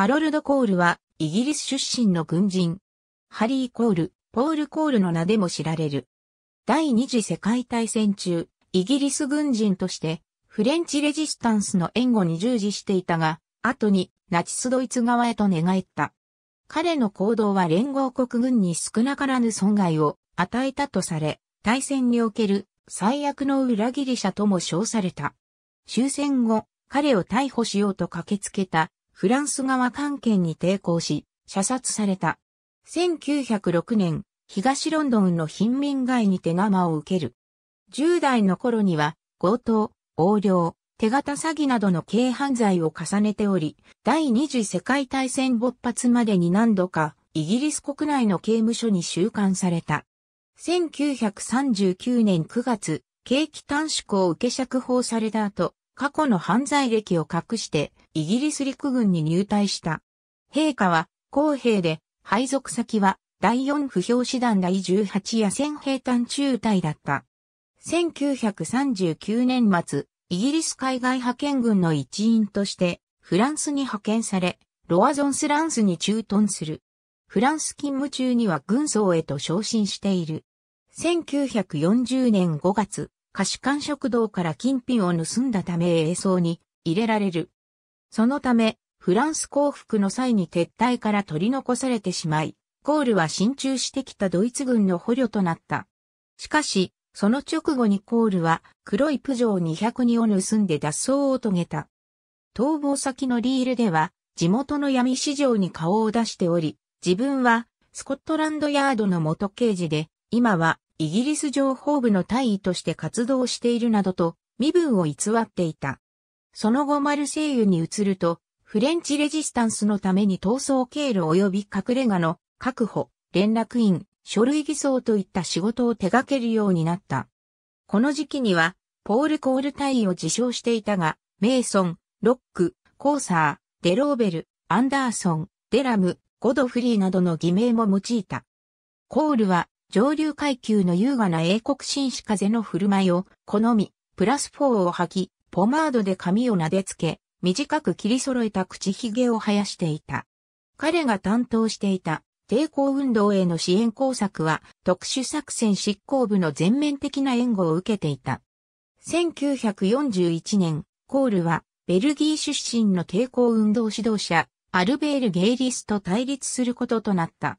ハロルド・コールは、イギリス出身の軍人。ハリー・コール、ポール・コールの名でも知られる。第二次世界大戦中、イギリス軍人として、フレンチ・レジスタンスの援護に従事していたが、後にナチスドイツ側へと寝返った。彼の行動は連合国軍に少なからぬ損害を与えたとされ、大戦における最悪の裏切り者とも称された。終戦後、彼を逮捕しようと駆けつけたフランス側関係に抵抗し、射殺された。1906年、東ロンドンの貧民街にて生を受ける。10代の頃には、強盗、横領、手形詐欺などの軽犯罪を重ねており、第二次世界大戦勃発までに何度か、イギリス国内の刑務所に収監された。1939年9月、刑期短縮を受け釈放された後、過去の犯罪歴を隠して、イギリス陸軍に入隊した。陛下は、公兵で、配属先は、第四不評師団第18夜戦兵団中隊だった。1939年末、イギリス海外派遣軍の一員として、フランスに派遣され、ロアゾンスランスに駐屯する。フランス勤務中には軍曹へと昇進している。1940年5月、貸官食堂から金品を盗んだため映像に入れられる。そのため、フランス降伏の際に撤退から取り残されてしまい、ゴールは進駐してきたドイツ軍の捕虜となった。しかし、その直後にコールは黒いプジョー202を盗んで脱走を遂げた。逃亡先のリールでは地元の闇市場に顔を出しており、自分はスコットランドヤードの元刑事で、今はイギリス情報部の大尉として活動しているなどと身分を偽っていた。その後マルセイユに移ると、フレンチレジスタンスのために逃走経路及び隠れ家の確保、連絡員、書類偽装といった仕事を手掛けるようになった。この時期には、ポール・コール隊を自称していたが、メイソン、ロック、コーサー、デローベル、アンダーソン、デラム、ゴドフリーなどの偽名も用いた。コールは上流階級の優雅な英国紳士風の振る舞いを好み、プラス4を吐き、ポマードで髪を撫でつけ、短く切り揃えた口ひげを生やしていた。彼が担当していた抵抗運動への支援工作は特殊作戦執行部の全面的な援護を受けていた。1941年、コールはベルギー出身の抵抗運動指導者、アルベール・ゲイリスと対立することとなった。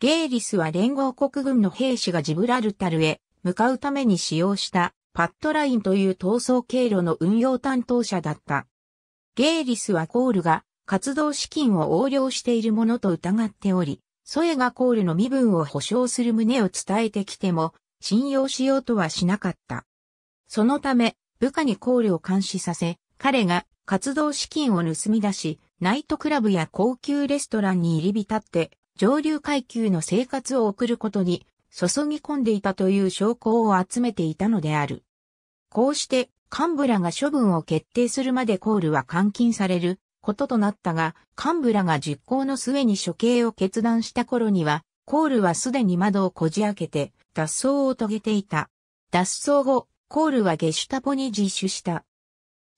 ゲイリスは連合国軍の兵士がジブラルタルへ向かうために使用したパッドラインという闘争経路の運用担当者だった。ゲーリスはコールが活動資金を横領しているものと疑っており、ソエがコールの身分を保証する旨を伝えてきても、信用しようとはしなかった。そのため、部下にコールを監視させ、彼が活動資金を盗み出し、ナイトクラブや高級レストランに入り浸って、上流階級の生活を送ることに注ぎ込んでいたという証拠を集めていたのである。こうして、幹部らが処分を決定するまでコールは監禁されることとなったが、幹部らが実行の末に処刑を決断した頃には、コールはすでに窓をこじ開けて、脱走を遂げていた。脱走後、コールはゲシュタポに自首した。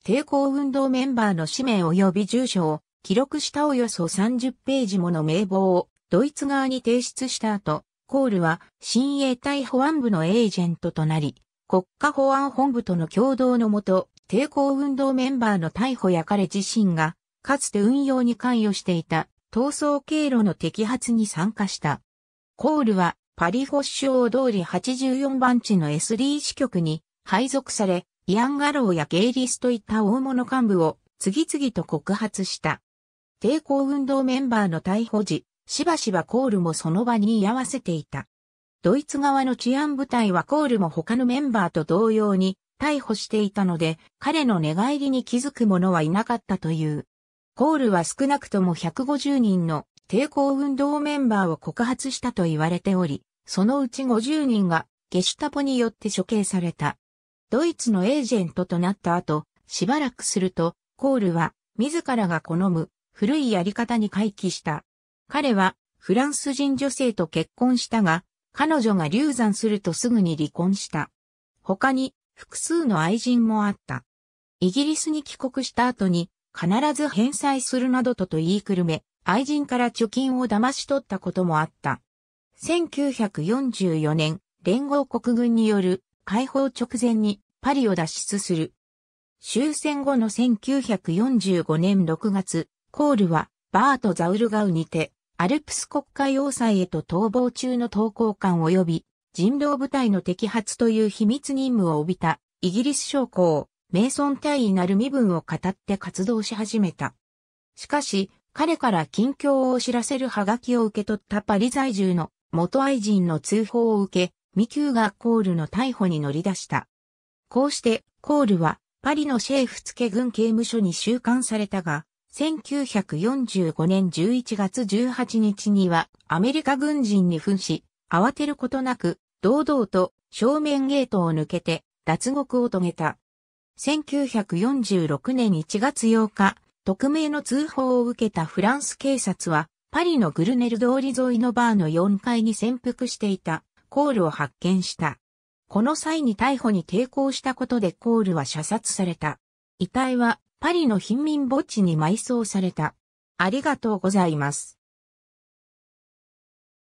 抵抗運動メンバーの氏名及び住所を記録したおよそ30ページもの名簿をドイツ側に提出した後、コールは新衛隊保安部のエージェントとなり、国家保安本部との共同のもと、抵抗運動メンバーの逮捕や彼自身が、かつて運用に関与していた逃走経路の摘発に参加した。コールはパリ保ッシュ大通り84番地の SD 支局に配属され、イアン・ガローやゲイリスといった大物幹部を次々と告発した。抵抗運動メンバーの逮捕時、しばしばコールもその場に居合わせていた。ドイツ側の治安部隊はコールも他のメンバーと同様に逮捕していたので、彼の寝返りに気づく者はいなかったという。コールは少なくとも150人の抵抗運動メンバーを告発したと言われており、そのうち50人がゲシュタポによって処刑された。ドイツのエージェントとなった後、しばらくすると、コールは自らが好む古いやり方に回帰した。彼はフランス人女性と結婚したが、彼女が流産するとすぐに離婚した。他に複数の愛人もあった。イギリスに帰国した後に必ず返済するなどとと言いくるめ、愛人から貯金を騙し取ったこともあった。1944年、連合国軍による解放直前にパリを脱出する。終戦後の1945年6月、コールはバート・ザウルガウにてアルプス国家要塞へと逃亡中の投降官及び人道部隊の摘発という秘密任務を帯びたイギリス将校、メイソン大尉なる身分を語って活動し始めた。しかし、彼から近況を知らせるハガキを受け取ったパリ在住の元愛人の通報を受け、ミキューがコールの逮捕に乗り出した。こうして、コールはパリのシェーフ付軍刑務所に収監されたが、1945年11月18日にはアメリカ軍人に扮し、慌てることなく、堂々と正面ゲートを抜けて脱獄を遂げた。1946年1月8日、匿名の通報を受けたフランス警察は、パリのグルネル通り沿いのバーの4階に潜伏していたコールを発見した。この際に逮捕に抵抗したことでコールは射殺された。遺体はパリの貧民墓地に埋葬された。ありがとうございます。